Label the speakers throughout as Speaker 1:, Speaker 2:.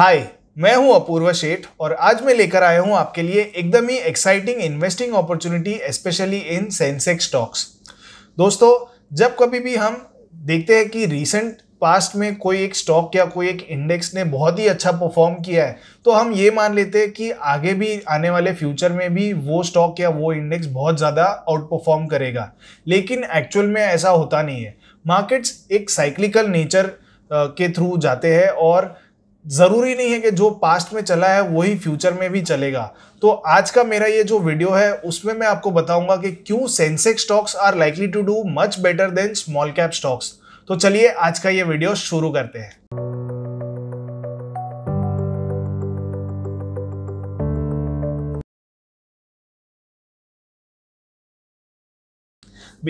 Speaker 1: हाय मैं हूं अपूर्व शेठ और आज मैं लेकर आया हूं आपके लिए एकदम ही exciting investing opportunity specially in Sensex stocks दोस्तों जब कभी भी हम देखते हैं कि रीसेंट पास्ट में कोई एक स्टॉक या कोई एक इंडेक्स ने बहुत ही अच्छा परफॉर्म किया है तो हम ये मान लेते हैं कि आगे भी आने वाले फ्यूचर में भी वो स्टॉक या वो इंडेक्स बहुत ज़्यादा आउट परफॉर्म करेगा लेकिन एक्चुअल में ऐसा होता नहीं है मार्केट्स एक साइक्लिकल नेचर के थ्रू जाते हैं और ज़रूरी नहीं है कि जो पास्ट में चला है वही फ्यूचर में भी चलेगा तो आज का मेरा ये जो वीडियो है उसमें मैं आपको बताऊंगा कि क्यों Sensex stocks are likely to do much better than small cap stocks तो चलिए आज का ये वीडियो शुरू करते हैं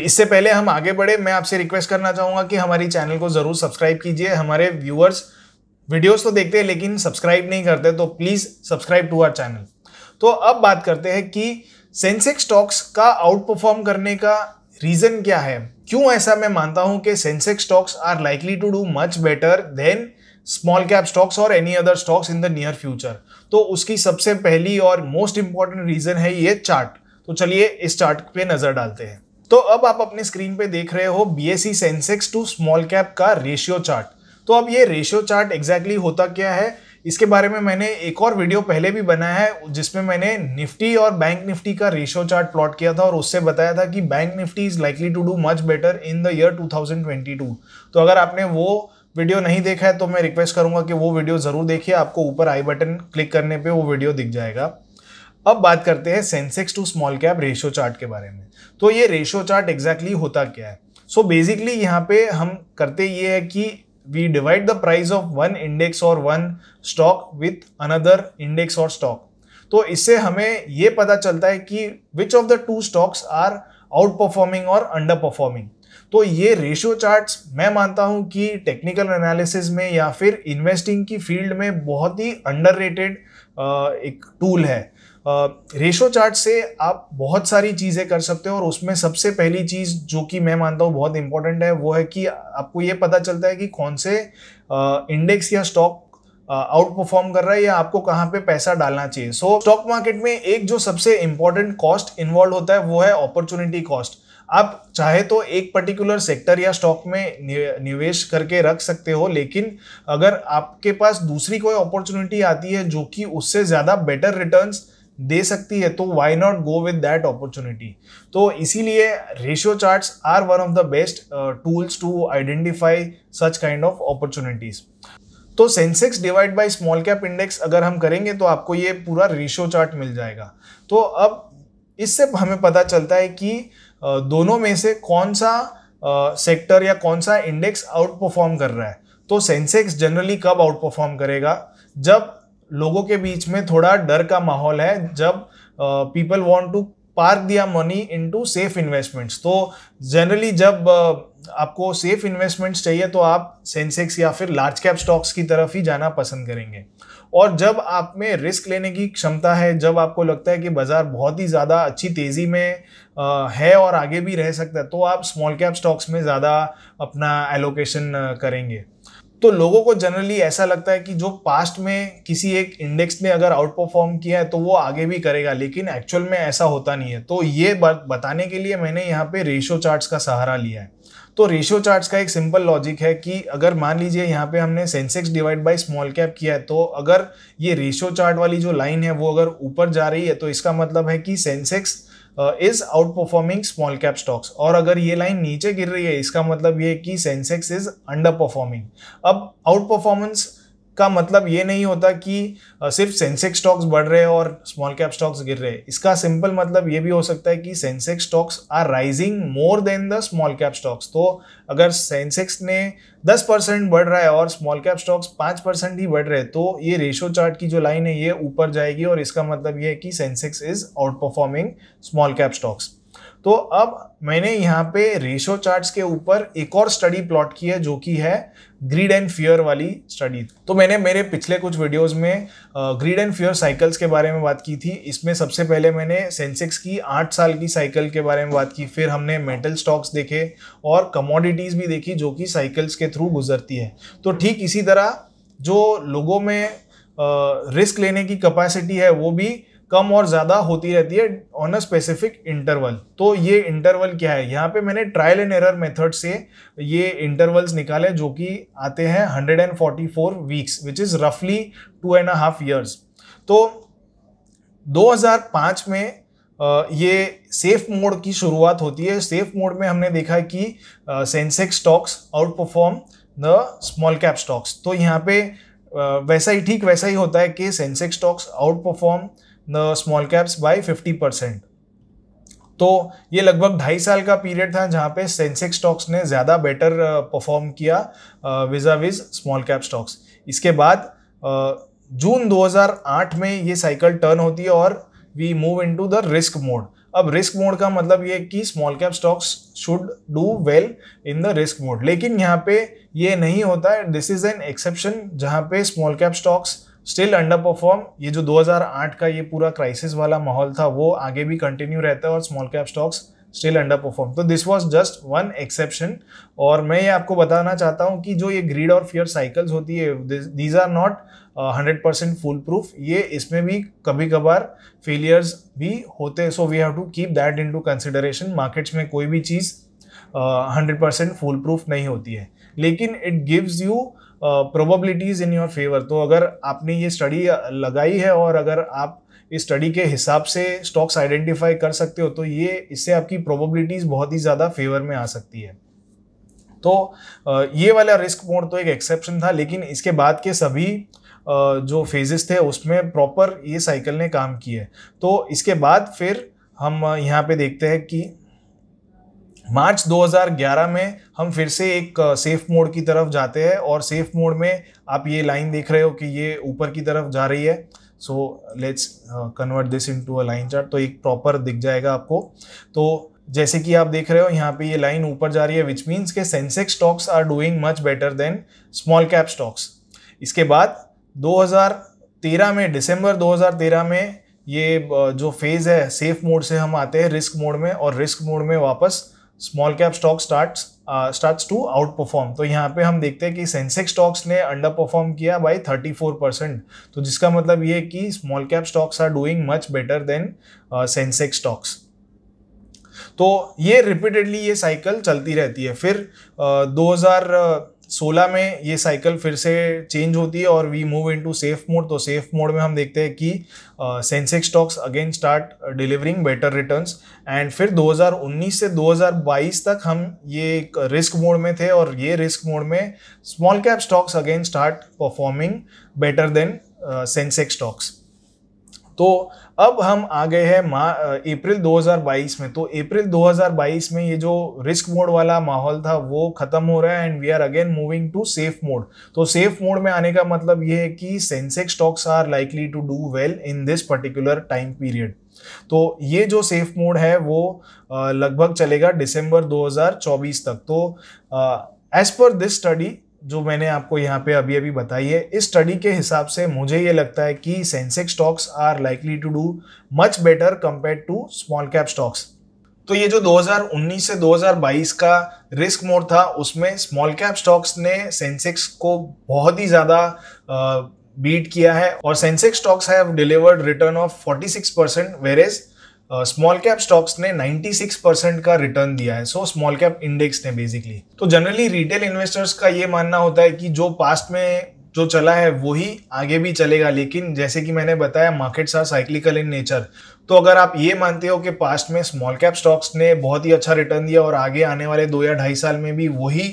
Speaker 1: इससे पहले हम आगे बढ़े मैं आपसे रिक्वेस्ट करना चाहूंगा कि हमारी चैनल को जरूर सब्सक्राइब कीजिए हमारे व्यूअर्स वीडियोस तो देखते हैं लेकिन सब्सक्राइब नहीं करते तो please subscribe to our channel तो अब बात करते हैं कि सेंसेक्स स्टॉक्स का आउट परफॉर्म करने का रीज़न क्या है क्यों ऐसा मैं मानता हूं कि Sensex stocks are likely to do much better than small cap stocks और any other stocks in the near future तो उसकी सबसे पहली और मोस्ट इंपॉर्टेंट रीज़न है ये चार्ट तो चलिए इस चार्ट पे नज़र डालते हैं तो अब आप अपने स्क्रीन पे देख रहे हो B S Sensex to small cap का रेशियो चार्ट तो अब ये रेशियो चार्ट एग्जैक्टली होता क्या है इसके बारे में मैंने एक और वीडियो पहले भी बनाया है जिसमें मैंने निफ्टी और बैंक निफ्टी का रेशियो चार्ट प्लॉट किया था और उससे बताया था कि bank Nifty is likely to do much better in the year 2022 तो अगर आपने वो वीडियो नहीं देखा है तो मैं रिक्वेस्ट करूंगा कि वो वीडियो ज़रूर देखिए आपको ऊपर आई बटन क्लिक करने पे वो वीडियो दिख जाएगा अब बात करते हैं Sensex to small cap ratio chart के बारे में तो ये रेशियो चार्ट एग्जैक्टली होता क्या है सो so बेसिकली यहाँ पे हम करते ये है कि we divide the price of one index or one stock with another index or stock तो इससे हमें ये पता चलता है कि which of the two stocks are outperforming और अंडर परफॉर्मिंग तो ये रेशियो चार्ट्स मैं मानता हूँ कि टेक्निकल एनालिसिस में या फिर इन्वेस्टिंग की फील्ड में बहुत ही रेटेड एक टूल है रेशो चार्ट से आप बहुत सारी चीज़ें कर सकते हो और उसमें सबसे पहली चीज़ जो कि मैं मानता हूँ बहुत इंपॉर्टेंट है वो है कि आपको ये पता चलता है कि कौन से इंडेक्स या स्टॉक आउट परफॉर्म कर रहा है या आपको कहाँ पे पैसा डालना चाहिए सो स्टॉक मार्केट में एक जो सबसे इंपॉर्टेंट कॉस्ट इन्वॉल्व होता है वो है अपॉर्चुनिटी कॉस्ट आप चाहे तो एक पर्टिकुलर सेक्टर या स्टॉक में निवेश करके रख सकते हो लेकिन अगर आपके पास दूसरी कोई अपॉर्चुनिटी आती है जो कि उससे ज़्यादा बेटर रिटर्न्स दे सकती है तो why not go with that opportunity तो इसीलिए ratio charts are one of the best tools to identify such kind of opportunities तो Sensex divide by small cap index अगर हम करेंगे तो आपको ये पूरा रेशियो चार्ट मिल जाएगा तो अब इससे हमें पता चलता है कि uh, दोनों में से कौन सा सेक्टर uh, या कौन सा इंडेक्स आउट परफॉर्म कर रहा है तो सेंसेक्स जनरली कब आउट परफॉर्म करेगा जब लोगों के बीच में थोड़ा डर का माहौल है जब people want to park their money into safe investments तो जनरली जब आपको सेफ इन्वेस्टमेंट्स चाहिए तो आप सेंसेक्स या फिर लार्ज कैप स्टॉक्स की तरफ ही जाना पसंद करेंगे और जब आप में रिस्क लेने की क्षमता है जब आपको लगता है कि बाज़ार बहुत ही ज़्यादा अच्छी तेज़ी में है और आगे भी रह सकता है तो आप स्मॉल कैप स्टॉक्स में ज़्यादा अपना एलोकेशन करेंगे तो लोगों को जनरली ऐसा लगता है कि जो पास्ट में किसी एक इंडेक्स ने अगर आउट परफॉर्म किया है तो वो आगे भी करेगा लेकिन एक्चुअल में ऐसा होता नहीं है तो ये बताने के लिए मैंने यहाँ पे रेशो चार्ट्स का सहारा लिया है तो रेशियो चार्ट्स का एक सिंपल लॉजिक है कि अगर मान लीजिए यहाँ पे हमने Sensex divide by small cap किया है तो अगर ये रेशियो चार्ट वाली जो लाइन है वो अगर ऊपर जा रही है तो इसका मतलब है कि Sensex is outperforming small cap stocks और अगर ये लाइन नीचे गिर रही है इसका मतलब ये कि सेंसेक्स इज अंडर परफॉर्मिंग अब आउट परफॉर्मेंस का मतलब ये नहीं होता कि सिर्फ सेंसेक्स स्टॉक्स बढ़ रहे हैं और स्मॉल कैप स्टॉक्स गिर रहे हैं इसका सिंपल मतलब ये भी हो सकता है कि Sensex stocks are rising more than the small cap stocks तो अगर सेंसेक्स ने 10 परसेंट बढ़ रहा है और स्मॉल कैप स्टॉक्स 5 परसेंट ही बढ़ रहे हैं तो ये रेशो चार्ट की जो लाइन है ये ऊपर जाएगी और इसका मतलब ये है कि Sensex is outperforming small cap stocks तो अब मैंने यहाँ पे रेशो चार्ट्स के ऊपर एक और स्टडी प्लॉट की है जो कि है ग्रीड एंड फियर वाली स्टडी तो मैंने मेरे पिछले कुछ वीडियोस में ग्रीड एंड फियर साइकिल्स के बारे में बात की थी इसमें सबसे पहले मैंने सेंसेक्स की आठ साल की साइकिल के बारे में बात की फिर हमने मेटल स्टॉक्स देखे और कमोडिटीज़ भी देखी जो कि साइकिल्स के थ्रू गुजरती है तो ठीक इसी तरह जो लोगों में रिस्क लेने की कैपेसिटी है वो भी कम और ज़्यादा होती रहती है ऑन अ स्पेसिफिक इंटरवल तो ये इंटरवल क्या है यहाँ पे मैंने ट्रायल एंड एरर मेथड से ये इंटरवल्स निकाले जो कि आते हैं 144 वीक्स विच इज़ रफली टू एंड हाफ ईयर्स तो 2005 में ये सेफ मोड की शुरुआत होती है सेफ मोड में हमने देखा कि Sensex stocks outperform the small cap stocks तो यहाँ पे वैसा ही ठीक वैसा ही होता है कि Sensex stocks outperform small caps by 50 percent तो ये लगभग ढाई साल का पीरियड था जहाँ पे सेंसेक्स स्टॉक्स ने ज़्यादा बेटर परफॉर्म किया vis a vis small cap stocks इसके बाद जून 2008 में ये साइकिल टर्न होती है और we move into the risk mode अब रिस्क मोड का मतलब ये कि small cap stocks should do well in the risk mode लेकिन यहाँ पे ये नहीं होता है दिस इज एन एक्सेप्शन जहाँ पे small cap stocks still underperform ये जो 2008 का ये पूरा क्राइसिस वाला माहौल था वो आगे भी कंटिन्यू रहता है और small cap stocks still underperform तो this was just one exception और मैं ये आपको बताना चाहता हूँ कि जो ये ग्रीड और फियर साइकिल्स होती है these are not hundred percent foolproof ये इसमें भी कभी कभार फेलियर्स भी होते so we have to keep that into consideration markets में कोई भी चीज़ हंड्रेड परसेंट फुल प्रूफ नहीं होती है लेकिन it gives you probabilities in your favour तो अगर आपने ये स्टडी लगाई है और अगर आप इस स्टडी के हिसाब से स्टॉक्स आइडेंटिफाई कर सकते हो तो ये इससे आपकी प्रोबेबिलिटीज़ बहुत ही ज़्यादा फेवर में आ सकती है तो ये वाला रिस्क मोड तो एक एक्सेप्शन था लेकिन इसके बाद के सभी जो फेजेस थे उसमें प्रॉपर ये साइकिल ने काम किया है तो इसके बाद फिर हम यहाँ पे देखते हैं कि मार्च 2011 में हम फिर से एक सेफ मोड की तरफ जाते हैं और सेफ मोड में आप ये लाइन देख रहे हो कि ये ऊपर की तरफ जा रही है so let's convert this into a line chart तो एक प्रॉपर दिख जाएगा आपको तो जैसे कि आप देख रहे हो यहाँ पे ये लाइन ऊपर जा रही है विच मीन्स के Sensex stocks are doing much better than small cap stocks इसके बाद 2013 में दिसंबर 2013 में ये जो फेज़ है सेफ मोड से हम आते हैं रिस्क मोड में और रिस्क मोड में वापस small cap stock start start to outperform तो यहाँ पे हम देखते हैं कि सेंसेक्स स्टॉक्स ने अंडर परफॉर्म किया बाय 34 परसेंट तो जिसका मतलब ये कि small cap stocks are doing much better than Sensex stocks तो ये रिपीटेडली ये साइकिल चलती रहती है फिर uh, दो uh, सोलह में ये साइकिल फिर से चेंज होती है और we move into safe mode तो सेफ मोड में हम देखते हैं कि Sensex stocks again start delivering better returns and फिर 2019 से 2022 तक हम ये एक रिस्क मोड में थे और ये रिस्क मोड में small cap stocks again start performing better than Sensex stocks तो अब हम आ गए हैं अप्रैल 2022 में तो अप्रैल 2022 में ये जो रिस्क मोड वाला माहौल था वो खत्म हो रहा है and we are again moving to safe mode तो सेफ मोड में आने का मतलब ये है कि Sensex stocks are likely to do well in this particular time period तो ये जो सेफ मोड है वो लगभग चलेगा दिसंबर 2024 तक तो एज पर दिस स्टडी जो मैंने आपको यहाँ पे अभी अभी बताई है इस स्टडी के हिसाब से मुझे ये लगता है कि Sensex stocks are likely to do much better compare to small cap stocks तो ये जो 2019 से 2022 का रिस्क मोड था उसमें स्मॉल कैप स्टॉक्स ने सेंसेक्स को बहुत ही ज़्यादा बीट किया है और Sensex stocks have delivered return of 46 percent whereas small cap stocks ने 96 परसेंट का रिटर्न दिया है सो स्मॉल कैप इंडेक्स ने बेसिकली तो जनरली रिटेल इन्वेस्टर्स का ये मानना होता है कि जो पास्ट में जो चला है वो ही आगे भी चलेगा लेकिन जैसे कि मैंने बताया markets are cyclical in nature तो अगर आप ये मानते हो कि पास्ट में स्मॉल कैप स्टॉक्स ने बहुत ही अच्छा रिटर्न दिया और आगे आने वाले दो या ढाई साल में भी वही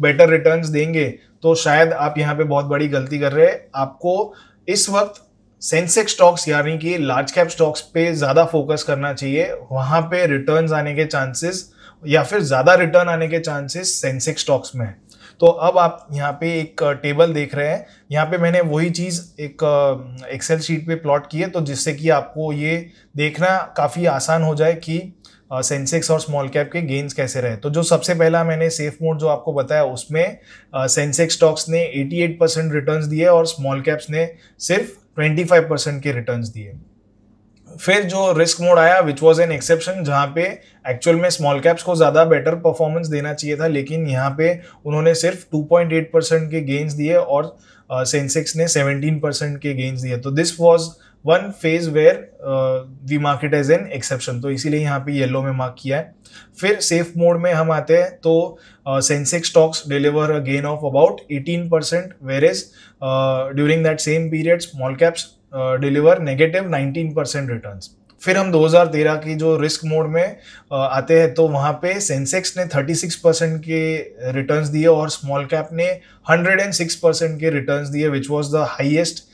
Speaker 1: बेटर रिटर्न्स देंगे तो शायद आप यहाँ पे बहुत बड़ी गलती कर रहे हैं आपको इस वक्त सेंसेक्स स्टॉक्स यानी कि लार्ज कैप स्टॉक्स पे ज़्यादा फोकस करना चाहिए वहाँ पे रिटर्न आने के चांसेस या फिर ज़्यादा रिटर्न आने के चांसेस सेंसेक्स स्टॉक्स में है तो अब आप यहाँ पे एक टेबल देख रहे हैं यहाँ पे मैंने वही चीज़ एक एक्सेल शीट पे प्लॉट की है तो जिससे कि आपको ये देखना काफ़ी आसान हो जाए कि सेंसेक्स और स्मॉल कैप के गेंस कैसे रहे तो जो सबसे पहला मैंने सेफ मोड जो आपको बताया उसमें सेंसेक्स स्टॉक्स ने 88 परसेंट रिटर्न दिए और स्मॉल कैप्स ने सिर्फ 25 परसेंट के रिटर्न दिए फिर जो रिस्क मोड आया विच वॉज एन एक्सेप्शन जहाँ पे एक्चुअल में स्मॉल कैप्स को ज़्यादा बेटर परफॉर्मेंस देना चाहिए था लेकिन यहाँ पे उन्होंने सिर्फ 2.8 परसेंट के गेंस दिए और सेंसेक्स uh, ने 17 परसेंट के गेंस दिए तो this was one phase where we mark it as an exception तो इसीलिए यहाँ पे येलो में मार्क किया है फिर सेफ मोड में हम आते हैं तो Sensex stocks deliver a gain of about 18 percent whereas during that same period small caps deliver negative 19 percent returns फिर हम 2013 की जो रिस्क मोड में आते हैं तो वहाँ पे सेंसेक्स ने 36 परसेंट के रिटर्न्स दिए और स्मॉल कैप ने 106 परसेंट के रिटर्न्स दिए which was the highest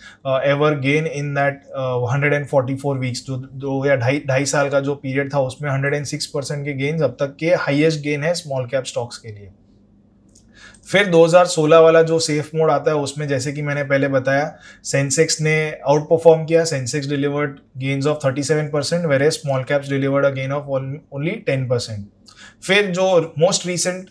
Speaker 1: ever gain in that 144 weeks जो दो या ढाई ढाई साल का जो पीरियड था उसमें 106 परसेंट के गेन्स अब तक के हाईएस्ट गेन है स्मॉल कैप स्टॉक्स के लिए फिर 2016 वाला जो सेफ मोड आता है उसमें जैसे कि मैंने पहले बताया सेंसेक्स ने आउट परफॉर्म किया Sensex delivered gains of 37 percent whereas small caps delivered a gain of only 10 percent फिर जो मोस्ट रिसेंट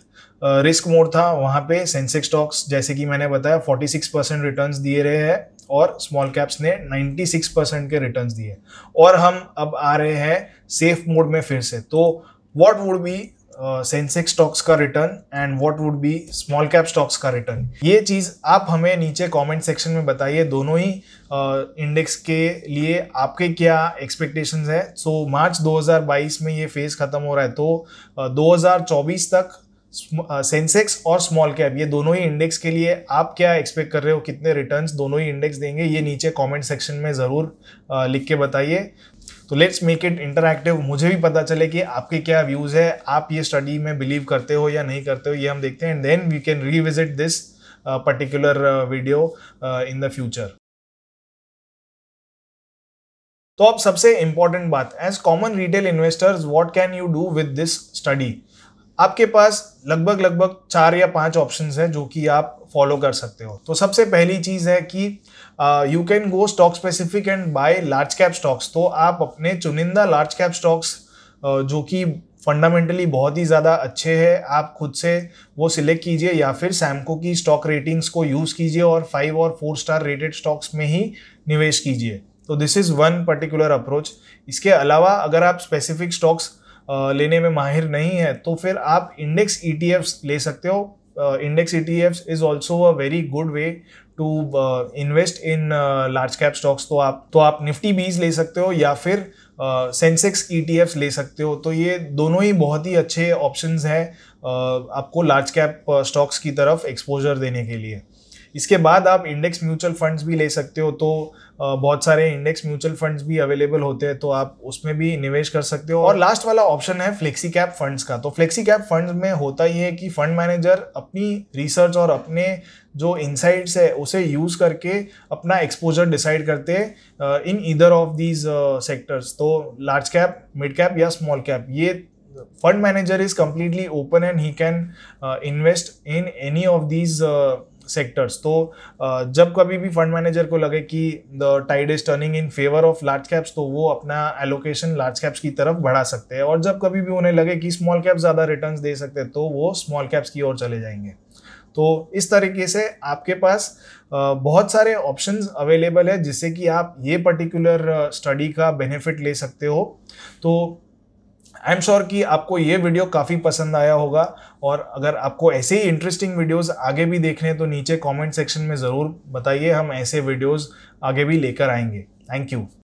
Speaker 1: रिस्क मोड था वहाँ पे सेंसेक्स स्टॉक्स जैसे कि मैंने बताया 46 परसेंट रिटर्न दिए रहे हैं और स्मॉल कैप्स ने 96 परसेंट के रिटर्न दिए और हम अब आ रहे हैं सेफ मोड में फिर से तो what would be Sensex uh, stocks का return and what would be small cap stocks का रिटर्न ये चीज़ आप हमें नीचे कमेंट सेक्शन में बताइए दोनों ही इंडेक्स uh, के लिए आपके क्या एक्सपेक्टेशंस है सो मार्च 2022 में ये फेज़ ख़त्म हो रहा है तो uh, 2024 तक सेंसेक्स uh, और स्मॉल कैप ये दोनों ही इंडेक्स के लिए आप क्या एक्सपेक्ट कर रहे हो कितने रिटर्न्स दोनों ही इंडेक्स देंगे ये नीचे कमेंट सेक्शन में ज़रूर uh, लिख के बताइए तो लेट्स मेक इट इंटरक्टिव मुझे भी पता चले कि आपके क्या व्यूज़ है आप ये स्टडी में बिलीव करते हो या नहीं करते हो ये हम देखते हैं and then we can revisit this particular video in the future तो अब सबसे इंपॉर्टेंट बात as common retail investors what can you do with this study आपके पास लगभग लगभग चार या पांच ऑप्शंस हैं जो कि आप फॉलो कर सकते हो तो सबसे पहली चीज़ है कि you can go stock specific and buy large cap stocks तो आप अपने चुनिंदा लार्ज कैप स्टॉक्स जो कि फंडामेंटली बहुत ही ज़्यादा अच्छे हैं आप खुद से वो सिलेक्ट कीजिए या फिर सैमको की स्टॉक रेटिंग्स को यूज़ कीजिए और फाइव और फोर स्टार रेटेड स्टॉक्स में ही निवेश कीजिए तो this is one particular approach इसके अलावा अगर आप स्पेसिफिक स्टॉक्स लेने में माहिर नहीं है तो फिर आप इंडेक्स ई e ले सकते हो uh, index ETFs is also a very good way to uh, invest in large cap stocks तो आप तो आप निफ्टी बीज ले सकते हो या फिर सेंसेक्स uh, एफ्स e ले सकते हो तो ये दोनों ही बहुत ही अच्छे ऑप्शंस हैं uh, आपको लार्ज कैप स्टॉक्स की तरफ एक्सपोजर देने के लिए इसके बाद आप इंडेक्स म्यूचुअल फंड्स भी ले सकते हो तो बहुत सारे इंडेक्स म्यूचुअल फंड्स भी अवेलेबल होते हैं तो आप उसमें भी निवेश कर सकते हो और लास्ट वाला ऑप्शन है फ्लेक्सी कैप फंड्स का तो फ्लेक्सी कैप फंड्स में होता ही है कि फंड मैनेजर अपनी रिसर्च और अपने जो इंसाइट्स है उसे यूज़ करके अपना एक्सपोजर डिसाइड करते हैं in either of these sectors तो लार्ज कैप मिड कैप या स्मॉल कैप ये fund manager is completely open and he can invest in any of these sectors तो जब कभी भी फंड मैनेजर को लगे कि the tide is turning in favour of large caps तो वो अपना एलोकेशन लार्ज कैप्स की तरफ बढ़ा सकते हैं और जब कभी भी उन्हें लगे कि स्मॉल कैप्स ज़्यादा रिटर्न दे सकते हैं तो वो स्मॉल कैप्स की ओर चले जाएंगे तो इस तरीके से आपके पास बहुत सारे ऑप्शंस अवेलेबल है जिससे कि आप ये पर्टिकुलर स्टडी का बेनिफिट ले सकते हो तो आई एम श्योर कि आपको ये वीडियो काफ़ी पसंद आया होगा और अगर आपको ऐसे ही इंटरेस्टिंग वीडियोस आगे भी देखने तो नीचे कमेंट सेक्शन में ज़रूर बताइए हम ऐसे वीडियोस आगे भी लेकर आएंगे थैंक यू